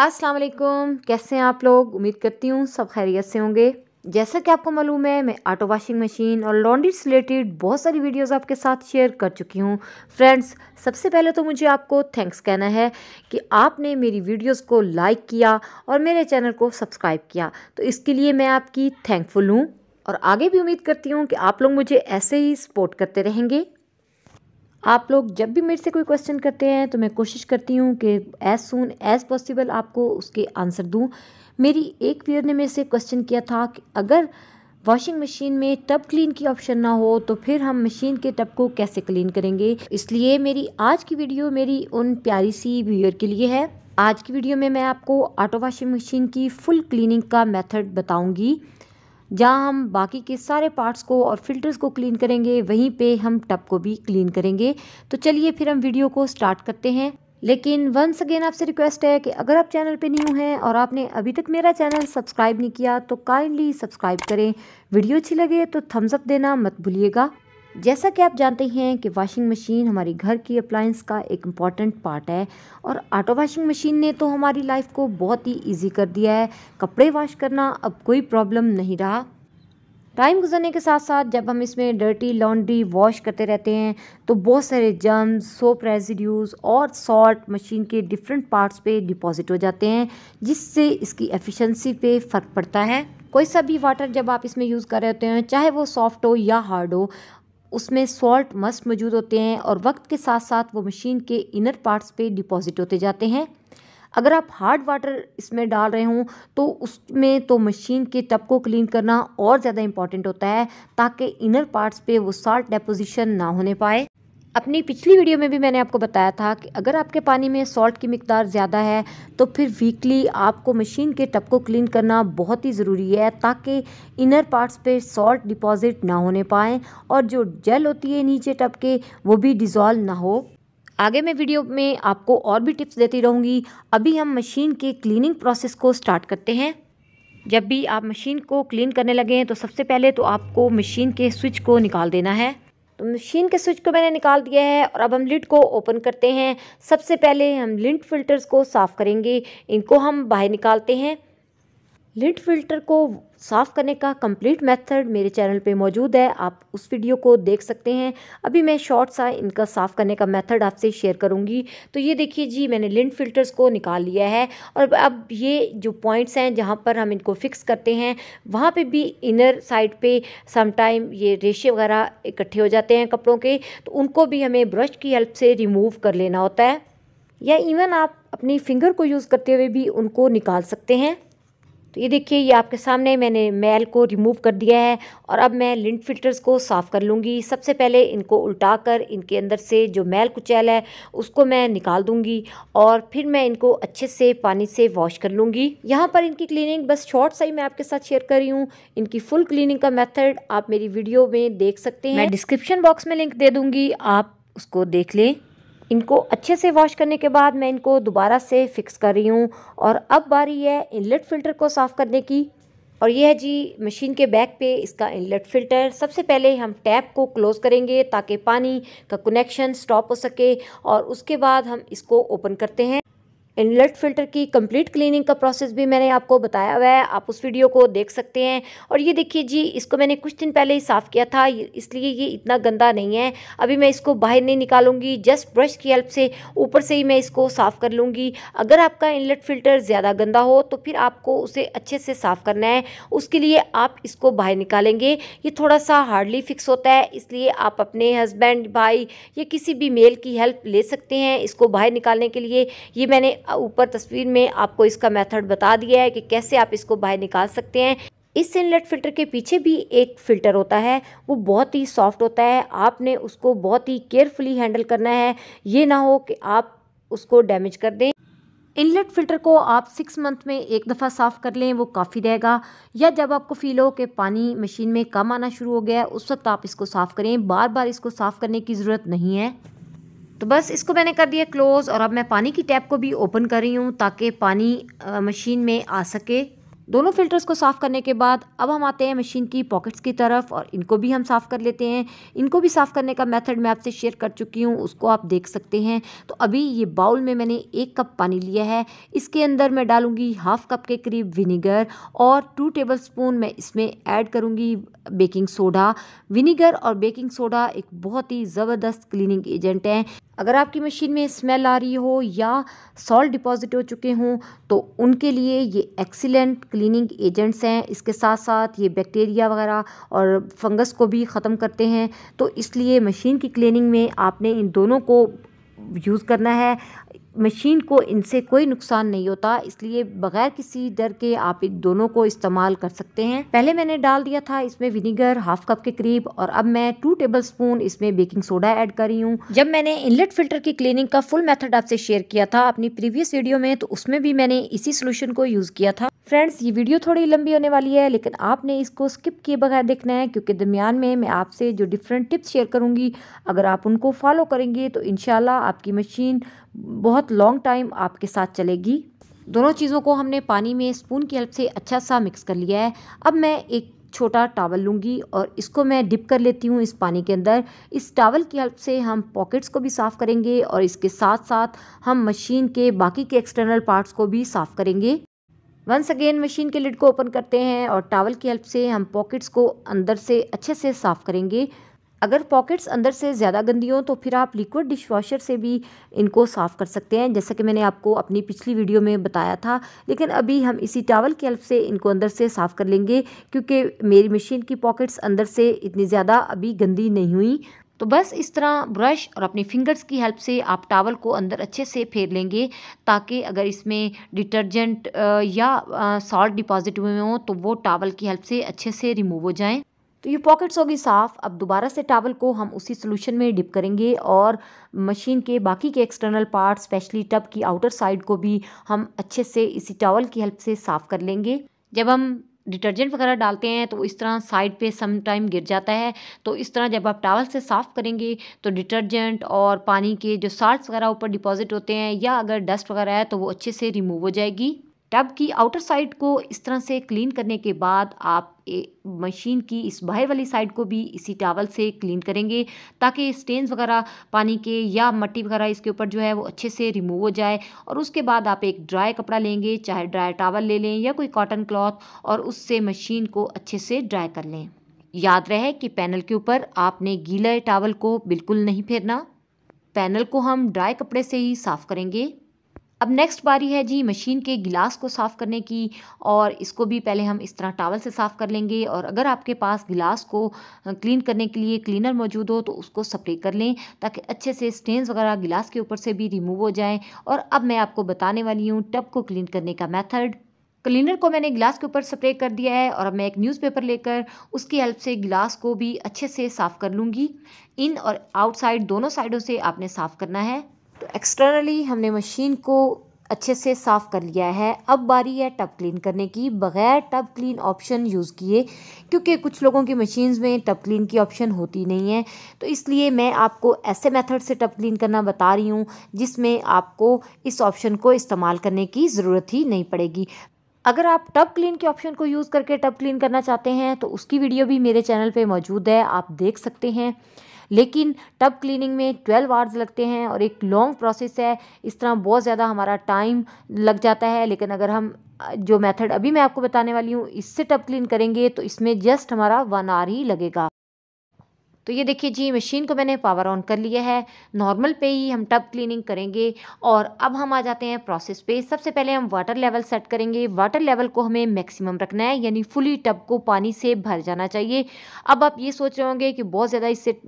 अस्सलाम वालेकुम कैसे हैं आप लोग उम्मीद करती हूँ सब खैरियत से होंगे जैसा कि आपको मालूम है मैं आटो वाशिंग मशीन और लॉन्ड्री से रिलेटेड बहुत सारी वीडियोस आपके साथ शेयर कर चुकी हूँ फ्रेंड्स सबसे पहले तो मुझे आपको थैंक्स कहना है कि आपने मेरी वीडियोस को लाइक किया और मेरे चैनल को सब्सक्राइब किया तो इसके लिए मैं आपकी थैंकफुल हूँ और आगे भी उम्मीद करती हूँ कि आप लोग मुझे ऐसे ही सपोर्ट करते रहेंगे आप लोग जब भी मेरे से कोई क्वेश्चन करते हैं तो मैं कोशिश करती हूँ कि एज़ सुन एज़ पॉसिबल आपको उसके आंसर दूँ मेरी एक व्यूअर ने मेरे से क्वेश्चन किया था कि अगर वॉशिंग मशीन में टब क्लीन की ऑप्शन ना हो तो फिर हम मशीन के टब को कैसे क्लीन करेंगे इसलिए मेरी आज की वीडियो मेरी उन प्यारी सी व्यूअर के लिए है आज की वीडियो में मैं आपको ऑटो वॉशिंग मशीन की फुल क्लीनिंग का मेथड बताऊंगी जहाँ हम बाकी के सारे पार्ट्स को और फिल्टर्स को क्लीन करेंगे वहीं पे हम टब को भी क्लीन करेंगे तो चलिए फिर हम वीडियो को स्टार्ट करते हैं लेकिन वंस अगेन आपसे रिक्वेस्ट है कि अगर आप चैनल पे न्यू हैं और आपने अभी तक मेरा चैनल सब्सक्राइब नहीं किया तो काइंडली सब्सक्राइब करें वीडियो अच्छी लगे तो थम्सअप देना मत भूलिएगा जैसा कि आप जानते हैं कि वाशिंग मशीन हमारी घर की अप्लाइंस का एक इम्पॉर्टेंट पार्ट है और ऑटो वाशिंग मशीन ने तो हमारी लाइफ को बहुत ही इजी कर दिया है कपड़े वॉश करना अब कोई प्रॉब्लम नहीं रहा टाइम गुजरने के साथ साथ जब हम इसमें डर्टी लॉन्ड्री वॉश करते रहते हैं तो बहुत सारे जम्स सोप रेजिड्यूज़ और सॉल्ट मशीन के डिफरेंट पार्ट्स पे डिपॉजिट हो जाते हैं जिससे इसकी एफिशिएंसी पे फ़र्क पड़ता है कोई सा भी वाटर जब आप इसमें यूज़ कर रहे होते हैं चाहे वो सॉफ्ट हो या हार्ड हो उसमें सॉल्ट मस्ट मौजूद होते हैं और वक्त के साथ साथ वो मशीन के इनर पार्ट्स पे डिपॉजिट होते जाते हैं अगर आप हार्ड वाटर इसमें डाल रहे हों तो उसमें तो मशीन के टप को क्लीन करना और ज़्यादा इम्पॉर्टेंट होता है ताकि इनर पार्ट्स पे वो सॉल्ट डेपोजिशन ना होने पाए अपनी पिछली वीडियो में भी मैंने आपको बताया था कि अगर आपके पानी में सॉल्ट की मकदार ज़्यादा है तो फिर वीकली आपको मशीन के टप को क्लीन करना बहुत ही ज़रूरी है ताकि इनर पार्ट्स पे सॉल्ट डिपॉजिट ना होने पाए और जो जेल होती है नीचे टप के वो भी डिज़ोल्व ना हो आगे मैं वीडियो में आपको और भी टिप्स देती रहूँगी अभी हम मशीन के क्लिनिंग प्रोसेस को स्टार्ट करते हैं जब भी आप मशीन को क्लीन करने लगें तो सबसे पहले तो आपको मशीन के स्विच को निकाल देना है तो मशीन के स्विच को मैंने निकाल दिया है और अब हम लिड को ओपन करते हैं सबसे पहले हम लिंट फिल्टर्स को साफ़ करेंगे इनको हम बाहर निकालते हैं लिंट फिल्टर को साफ़ करने का कंप्लीट मेथड मेरे चैनल पे मौजूद है आप उस वीडियो को देख सकते हैं अभी मैं शॉर्ट सा इनका साफ़ करने का मेथड आपसे शेयर करूंगी तो ये देखिए जी मैंने लिंट फिल्टर्स को निकाल लिया है और अब ये जो पॉइंट्स हैं जहाँ पर हम इनको फिक्स करते हैं वहाँ पर भी इनर साइड पर समटाइम ये रेशे वगैरह इकट्ठे हो जाते हैं कपड़ों के तो उनको भी हमें ब्रश की हेल्प से रिमूव कर लेना होता है या इवन आप अपनी फिंगर को यूज़ करते हुए भी उनको निकाल सकते हैं तो ये देखिए ये आपके सामने मैंने मैल को रिमूव कर दिया है और अब मैं लिंट फिल्टर्स को साफ़ कर लूँगी सबसे पहले इनको उल्टा कर इनके अंदर से जो मैल कुचैल है उसको मैं निकाल दूँगी और फिर मैं इनको अच्छे से पानी से वॉश कर लूँगी यहाँ पर इनकी क्लीनिंग बस शॉर्ट ही मैं आपके साथ शेयर कर रही हूँ इनकी फुल क्लीनिंग का मेथड आप मेरी वीडियो में देख सकते हैं मैं डिस्क्रिप्शन बॉक्स में लिंक दे दूँगी आप उसको देख लें इनको अच्छे से वॉश करने के बाद मैं इनको दोबारा से फिक्स कर रही हूँ और अब बारी है इनलेट फ़िल्टर को साफ़ करने की और यह है जी मशीन के बैक पे इसका इनलेट फ़िल्टर सबसे पहले हम टैप को क्लोज़ करेंगे ताकि पानी का कनेक्शन स्टॉप हो सके और उसके बाद हम इसको ओपन करते हैं इनलेट फ़िल्टर की कंप्लीट क्लीनिंग का प्रोसेस भी मैंने आपको बताया हुआ है आप उस वीडियो को देख सकते हैं और ये देखिए जी इसको मैंने कुछ दिन पहले ही साफ़ किया था इसलिए ये इतना गंदा नहीं है अभी मैं इसको बाहर नहीं निकालूंगी जस्ट ब्रश की हेल्प से ऊपर से ही मैं इसको साफ़ कर लूँगी अगर आपका इनलेट फ़िल्टर ज़्यादा गंदा हो तो फिर आपको उसे अच्छे से साफ़ करना है उसके लिए आप इसको बाहर निकालेंगे ये थोड़ा सा हार्डली फिक्स होता है इसलिए आप अपने हस्बैंड भाई या किसी भी मेल की हेल्प ले सकते हैं इसको बाहर निकालने के लिए ये मैंने ऊपर तस्वीर में आपको इसका मेथड बता दिया है कि कैसे आप इसको बाहर निकाल सकते हैं इस इनलेट फ़िल्टर के पीछे भी एक फ़िल्टर होता है वो बहुत ही सॉफ्ट होता है आपने उसको बहुत ही केयरफुली हैंडल करना है ये ना हो कि आप उसको डैमेज कर दें इनलेट फ़िल्टर को आप सिक्स मंथ में एक दफ़ा साफ़ कर लें वो काफ़ी रहेगा या जब आपको फील हो कि पानी मशीन में कम आना शुरू हो गया है उस वक्त आप इसको साफ़ करें बार बार इसको साफ़ करने की ज़रूरत नहीं है तो बस इसको मैंने कर दिया क्लोज़ और अब मैं पानी की टैप को भी ओपन कर रही हूँ ताकि पानी मशीन में आ सके दोनों फ़िल्टर्स को साफ़ करने के बाद अब हम आते हैं मशीन की पॉकेट्स की तरफ और इनको भी हम साफ़ कर लेते हैं इनको भी साफ़ करने का मेथड मैं आपसे शेयर कर चुकी हूँ उसको आप देख सकते हैं तो अभी ये बाउल में मैंने एक कप पानी लिया है इसके अंदर मैं डालूँगी हाफ़ कप के करीब विनीगर और टू टेबल स्पून मैं इसमें ऐड करूँगी बेकिंग सोडा विनीगर और बेकिंग सोडा एक बहुत ही ज़बरदस्त क्लीनिंग एजेंट हैं अगर आपकी मशीन में स्मेल आ रही हो या सॉल्ट डिपॉजिट हो चुके हों तो उनके लिए ये एक्सीलेंट क्लीनिंग एजेंट्स हैं इसके साथ साथ ये बैक्टीरिया वगैरह और फंगस को भी ख़त्म करते हैं तो इसलिए मशीन की क्लीनिंग में आपने इन दोनों को यूज़ करना है मशीन को इनसे कोई नुकसान नहीं होता इसलिए बगैर किसी डर के आप इन दोनों को इस्तेमाल कर सकते हैं पहले मैंने डाल दिया था इसमें विनीगर हाफ कप के करीब और अब मैं टू टेबल स्पून इसमें बेकिंग सोडा ऐड कर रही हूँ जब मैंने इनलेट फिल्टर की क्लीनिंग का फुल मेथड आपसे शेयर किया था अपनी प्रीवियस वीडियो में तो उसमें भी मैंने इसी सोल्यूशन को यूज़ किया था फ्रेंड्स ये वीडियो थोड़ी लंबी होने वाली है लेकिन आपने इसको स्किप किए बगैर देखना है क्योंकि दरमियान में मैं आपसे जो डिफरेंट टिप्स शेयर करूंगी अगर आप उनको फॉलो करेंगे तो इनशाला आपकी मशीन बहुत लॉन्ग टाइम आपके साथ चलेगी दोनों चीज़ों को हमने पानी में स्पून की हेल्प से अच्छा सा मिक्स कर लिया है अब मैं एक छोटा टावल लूँगी और इसको मैं डिप कर लेती हूँ इस पानी के अंदर इस टावल की हेल्प से हम पॉकेट्स को भी साफ़ करेंगे और इसके साथ साथ हम मशीन के बाकी के एक्सटर्नल पार्ट्स को भी साफ़ करेंगे वंस अगेन मशीन के लिड को ओपन करते हैं और टावल की हेल्प से हम पॉकेट्स को अंदर से अच्छे से साफ़ करेंगे अगर पॉकेट्स अंदर से ज़्यादा गंदी हो तो फिर आप लिक्विड वॉशर से भी इनको साफ़ कर सकते हैं जैसा कि मैंने आपको अपनी पिछली वीडियो में बताया था लेकिन अभी हम इसी टावल की हेल्प से इनको अंदर से साफ़ कर लेंगे क्योंकि मेरी मशीन की पॉकेट्स अंदर से इतनी ज़्यादा अभी गंदी नहीं हुई तो बस इस तरह ब्रश और अपनी फिंगर्स की हेल्प से आप टावल को अंदर अच्छे से फेर लेंगे ताकि अगर इसमें डिटर्जेंट या सॉल्ट डिपॉजिट हुए हों तो वो टावल की हेल्प से अच्छे से रिमूव हो जाएँ तो ये पॉकेट्स होगी साफ़ अब दोबारा से टावल को हम उसी सोल्यूशन में डिप करेंगे और मशीन के बाकी के एक्सटर्नल पार्ट स्पेशली टब की आउटर साइड को भी हम अच्छे से इसी टावल की हेल्प से साफ़ कर लेंगे जब हम डिटर्जेंट वगैरह डालते हैं तो इस तरह साइड पे सम टाइम गिर जाता है तो इस तरह जब आप टावल से साफ़ करेंगे तो डिटर्जेंट और पानी के जो साल्ट वगैरह ऊपर डिपॉजिट होते हैं या अगर डस्ट वगैरह है तो वो अच्छे से रिमूव हो जाएगी टब की आउटर साइड को इस तरह से क्लीन करने के बाद आप मशीन की इस बाहर वाली साइड को भी इसी टावल से क्लीन करेंगे ताकि स्टेन्स वगैरह पानी के या मट्टी वगैरह इसके ऊपर जो है वो अच्छे से रिमूव हो जाए और उसके बाद आप एक ड्राई कपड़ा लेंगे चाहे ड्राई टावल ले लें या कोई कॉटन क्लॉथ और उससे मशीन को अच्छे से ड्राई कर लें याद रहे कि पैनल के ऊपर आपने गीला टावल को बिल्कुल नहीं फेरना पैनल को हम ड्राई कपड़े से ही साफ़ करेंगे अब नेक्स्ट बारी है जी मशीन के गिलास को साफ़ करने की और इसको भी पहले हम इस तरह टावल से साफ़ कर लेंगे और अगर आपके पास गिलास को क्लीन करने के लिए क्लीनर मौजूद हो तो उसको स्प्रे कर लें ताकि अच्छे से स्टेन्स वगैरह गिलास के ऊपर से भी रिमूव हो जाएँ और अब मैं आपको बताने वाली हूँ टब को क्लीन करने का मैथड क्लीनर को मैंने गिलास के ऊपर स्प्रे कर दिया है और अब मैं एक न्यूज़पेपर लेकर उसकी हेल्प से गिलास को भी अच्छे से साफ़ कर लूँगी इन और आउटसाइड दोनों साइडों से आपने साफ़ करना है तो एक्सटर्नली हमने मशीन को अच्छे से साफ़ कर लिया है अब बारी है टब क्लीन करने की बग़ैर टब क्लीन ऑप्शन यूज़ किए क्योंकि कुछ लोगों की मशीन्स में टब क्लीन की ऑप्शन होती नहीं है तो इसलिए मैं आपको ऐसे मेथड से टब क्लीन करना बता रही हूँ जिसमें आपको इस ऑप्शन को इस्तेमाल करने की ज़रूरत ही नहीं पड़ेगी अगर आप टब क्लीन के ऑप्शन को यूज़ करके टब क्लीन करना चाहते हैं तो उसकी वीडियो भी मेरे चैनल पर मौजूद है आप देख सकते हैं लेकिन टब क्लीनिंग में ट्वेल्व आवर्स लगते हैं और एक लॉन्ग प्रोसेस है इस तरह बहुत ज़्यादा हमारा टाइम लग जाता है लेकिन अगर हम जो मेथड अभी मैं आपको बताने वाली हूँ इससे टब क्लीन करेंगे तो इसमें जस्ट हमारा वन आवर ही लगेगा तो ये देखिए जी मशीन को मैंने पावर ऑन कर लिया है नॉर्मल पे ही हम टब क्लीनिंग करेंगे और अब हम आ जाते हैं प्रोसेस पे सबसे पहले हम वाटर लेवल सेट करेंगे वाटर लेवल को हमें मैक्सिमम रखना है यानी फुली टब को पानी से भर जाना चाहिए अब आप ये सोच रहे होंगे कि बहुत ज़्यादा इससे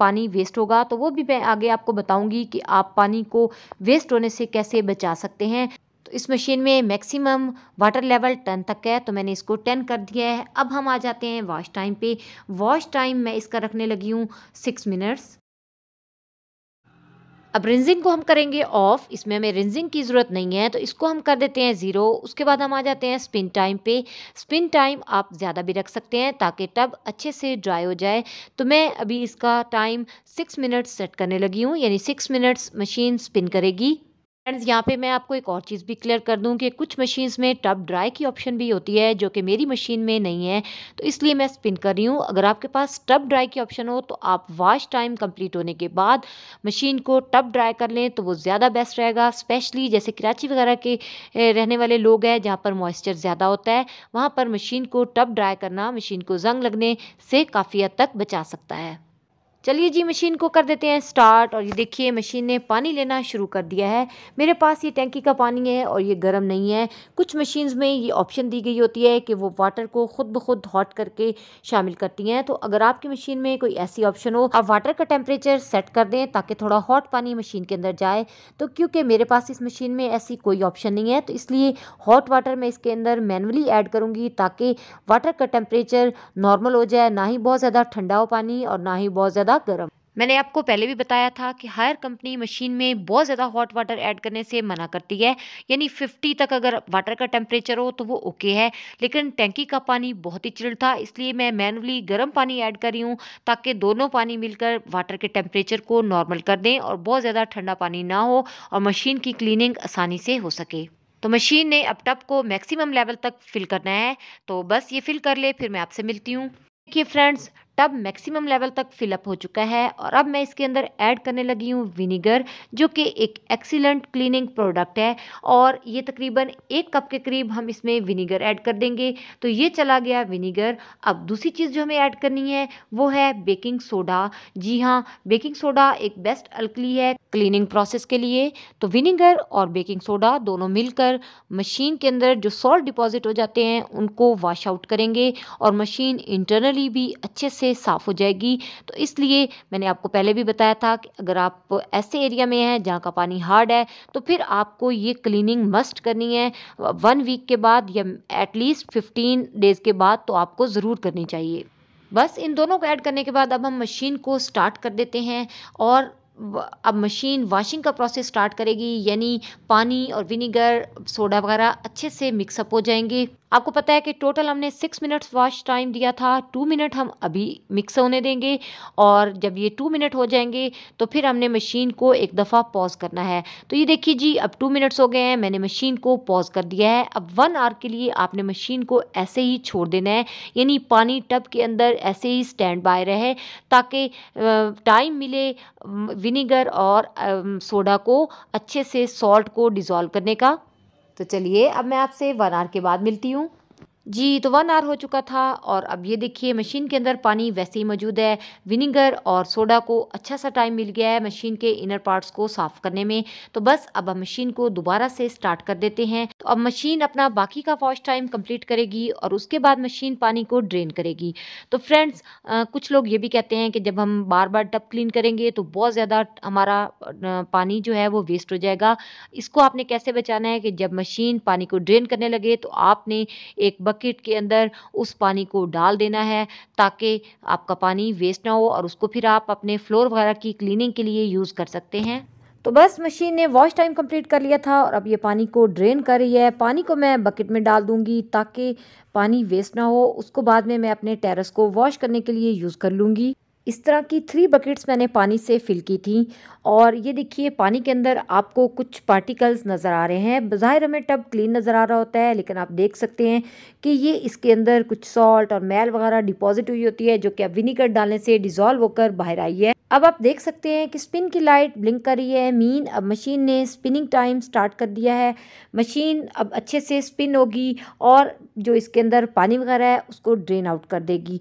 पानी वेस्ट होगा तो वो भी मैं आगे आपको बताऊँगी कि आप पानी को वेस्ट होने से कैसे बचा सकते हैं तो इस मशीन में मैक्सिमम वाटर लेवल टेन तक है तो मैंने इसको टेन कर दिया है अब हम आ जाते हैं वॉश टाइम पे वॉश टाइम मैं इसका रखने लगी हूँ सिक्स मिनट्स अब रिंजिंग को हम करेंगे ऑफ इसमें हमें रिंजिंग की ज़रूरत नहीं है तो इसको हम कर देते हैं ज़ीरो उसके बाद हम आ जाते हैं स्पिन टाइम पे स्पिन टाइम आप ज़्यादा भी रख सकते हैं ताकि टब अच्छे से ड्राई हो जाए तो मैं अभी इसका टाइम सिक्स मिनट्स सेट करने लगी हूँ यानी सिक्स मिनट्स मशीन स्पिन करेगी फ्रेंड्स यहाँ पे मैं आपको एक और चीज़ भी क्लियर कर दूँ कि कुछ मशीन्स में टब ड्राई की ऑप्शन भी होती है जो कि मेरी मशीन में नहीं है तो इसलिए मैं स्पिन कर रही हूँ अगर आपके पास टब ड्राई की ऑप्शन हो तो आप वाश टाइम कंप्लीट होने के बाद मशीन को टब ड्राई कर लें तो वो ज़्यादा बेस्ट रहेगा स्पेशली जैसे कराची वगैरह के रहने वाले लोग हैं जहाँ पर मॉइस्चर ज़्यादा होता है वहाँ पर मशीन को टब ड्राई करना मशीन को जंग लगने से काफ़ी हद तक बचा सकता है चलिए जी मशीन को कर देते हैं स्टार्ट और ये देखिए मशीन ने पानी लेना शुरू कर दिया है मेरे पास ये टैंकी का पानी है और ये गर्म नहीं है कुछ मशीन्स में ये ऑप्शन दी गई होती है कि वो वाटर को खुद ब खुद हॉट करके शामिल करती हैं तो अगर आपकी मशीन में कोई ऐसी ऑप्शन हो आप वाटर का टेम्परेचर सेट कर दें ताकि थोड़ा हॉट पानी मशीन के अंदर जाए तो क्योंकि मेरे पास इस मशीन में ऐसी कोई ऑप्शन नहीं है तो इसलिए हॉट वाटर मैं इसके अंदर मैनुअली ऐड करूँगी ताकि वाटर का टेम्परेचर नॉर्मल हो जाए ना ही बहुत ज़्यादा ठंडा हो पानी और ना ही बहुत ज़्यादा ज़्यादा गर्म मैंने आपको पहले भी बताया था कि हायर कंपनी मशीन में बहुत ज़्यादा हॉट वाटर ऐड करने से मना करती है यानी 50 तक अगर वाटर का टेम्परेचर हो तो वो ओके है लेकिन टैंकी का पानी बहुत ही चिल्ड था इसलिए मैं मैनुअली गर्म पानी ऐड कर रही हूँ ताकि दोनों पानी मिलकर वाटर के टेम्परेचर को नॉर्मल कर दें और बहुत ज़्यादा ठंडा पानी ना हो और मशीन की क्लिनिंग आसानी से हो सके तो मशीन ने अब टप को मैक्सिमम लेवल तक फिल करना है तो बस ये फिल कर ले फिर मैं आपसे मिलती हूँ देखिए फ्रेंड्स टब मैक्सिमम लेवल तक फिलअप हो चुका है और अब मैं इसके अंदर ऐड करने लगी हूँ विनीगर जो कि एक एक्सीलेंट क्लीनिंग प्रोडक्ट है और ये तकरीबन एक कप के करीब हम इसमें विनीगर ऐड कर देंगे तो ये चला गया विनीगर अब दूसरी चीज़ जो हमें ऐड करनी है वो है बेकिंग सोडा जी हाँ बेकिंग सोडा एक बेस्ट अल्कली है क्लीनिंग प्रोसेस के लिए तो विनीगर और बेकिंग सोडा दोनों मिलकर मशीन के अंदर जो सॉल्ट डिपॉजिट हो जाते हैं उनको वाश आउट करेंगे और मशीन इंटरनली भी अच्छे से से साफ़ हो जाएगी तो इसलिए मैंने आपको पहले भी बताया था कि अगर आप ऐसे एरिया में हैं जहाँ का पानी हार्ड है तो फिर आपको ये क्लीनिंग मस्ट करनी है वन वीक के बाद या एटलीस्ट फिफ्टीन डेज़ के बाद तो आपको ज़रूर करनी चाहिए बस इन दोनों को ऐड करने के बाद अब हम मशीन को स्टार्ट कर देते हैं और अब मशीन वाशिंग का प्रोसेस स्टार्ट करेगी यानी पानी और विनीगर सोडा वगैरह अच्छे से मिक्सअप हो जाएंगे आपको पता है कि टोटल हमने सिक्स मिनट्स वॉश टाइम दिया था टू मिनट हम अभी मिक्स होने देंगे और जब ये टू मिनट हो जाएंगे तो फिर हमने मशीन को एक दफ़ा पॉज करना है तो ये देखिए जी अब टू मिनट्स हो गए हैं मैंने मशीन को पॉज कर दिया है अब वन आवर के लिए आपने मशीन को ऐसे ही छोड़ देना है यानी पानी टब के अंदर ऐसे ही स्टैंड बाय रहे ताकि टाइम मिले विनीगर और सोडा को अच्छे से सॉल्ट को डिज़ोल्व करने का तो चलिए अब मैं आपसे वन आवर के बाद मिलती हूँ जी तो वन आवर हो चुका था और अब ये देखिए मशीन के अंदर पानी वैसे ही मौजूद है विनीगर और सोडा को अच्छा सा टाइम मिल गया है मशीन के इनर पार्ट्स को साफ़ करने में तो बस अब हम मशीन को दोबारा से स्टार्ट कर देते हैं तो अब मशीन अपना बाकी का वॉश टाइम कंप्लीट करेगी और उसके बाद मशीन पानी को ड्रेन करेगी तो फ्रेंड्स कुछ लोग ये भी कहते हैं कि जब हम बार बार टब क्लीन करेंगे तो बहुत ज़्यादा हमारा पानी जो है वो वेस्ट हो जाएगा इसको आपने कैसे बचाना है कि जब मशीन पानी को ड्रेन करने लगे तो आपने एक बक बकेट के अंदर उस पानी को डाल देना है ताकि आपका पानी वेस्ट ना हो और उसको फिर आप अपने फ्लोर वगैरह की क्लीनिंग के लिए यूज़ कर सकते हैं तो बस मशीन ने वॉश टाइम कंप्लीट कर लिया था और अब ये पानी को ड्रेन कर रही है पानी को मैं बकेट में डाल दूंगी ताकि पानी वेस्ट ना हो उसको बाद में मैं अपने टेरेस को वॉश करने के लिए यूज़ कर लूँगी इस तरह की थ्री बकेट्स मैंने पानी से फिल की थी और ये देखिए पानी के अंदर आपको कुछ पार्टिकल्स नज़र आ रहे हैं ज़ाहिर हमें टब क्लीन नज़र आ रहा होता है लेकिन आप देख सकते हैं कि ये इसके अंदर कुछ सॉल्ट और मैल वगैरह डिपॉजिट हुई होती है जो कि अब विनीगर डालने से डिज़ोल्व होकर बाहर आई है अब आप देख सकते हैं कि स्पिन की लाइट ब्लिंक कर रही है मीन अब मशीन ने स्पिनिंग टाइम स्टार्ट कर दिया है मशीन अब अच्छे से स्पिन होगी और जो इसके अंदर पानी वगैरह है उसको ड्रेन आउट कर देगी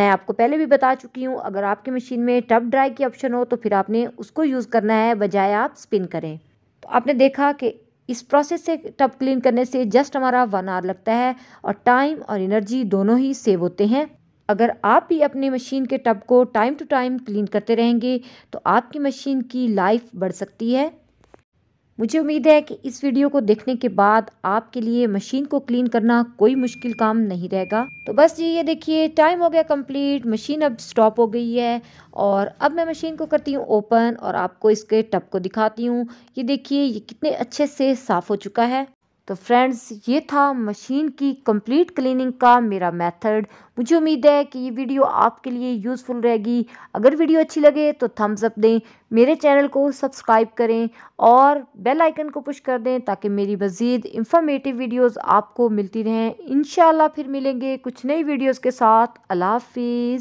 मैं आपको पहले भी बता चुकी हूँ अगर आपकी मशीन में टब ड्राई की ऑप्शन हो तो फिर आपने उसको यूज़ करना है बजाय आप स्पिन करें तो आपने देखा कि इस प्रोसेस से टब क्लीन करने से जस्ट हमारा वन आवर लगता है और टाइम और एनर्जी दोनों ही सेव होते हैं अगर आप भी अपनी मशीन के टब को टाइम टू टाइम क्लीन करते रहेंगे तो आपकी मशीन की लाइफ बढ़ सकती है मुझे उम्मीद है कि इस वीडियो को देखने के बाद आपके लिए मशीन को क्लीन करना कोई मुश्किल काम नहीं रहेगा तो बस जी ये देखिए टाइम हो गया कंप्लीट मशीन अब स्टॉप हो गई है और अब मैं मशीन को करती हूँ ओपन और आपको इसके टप को दिखाती हूँ ये देखिए ये कितने अच्छे से साफ़ हो चुका है तो फ्रेंड्स ये था मशीन की कंप्लीट क्लीनिंग का मेरा मेथड मुझे उम्मीद है कि ये वीडियो आपके लिए यूज़फुल रहेगी अगर वीडियो अच्छी लगे तो थम्स अप दें मेरे चैनल को सब्सक्राइब करें और बेल आइकन को पुश कर दें ताकि मेरी मज़ीद इंफॉर्मेटिव वीडियोस आपको मिलती रहें इन फिर मिलेंगे कुछ नई वीडियोज़ के साथ अल्लाह हाफिज़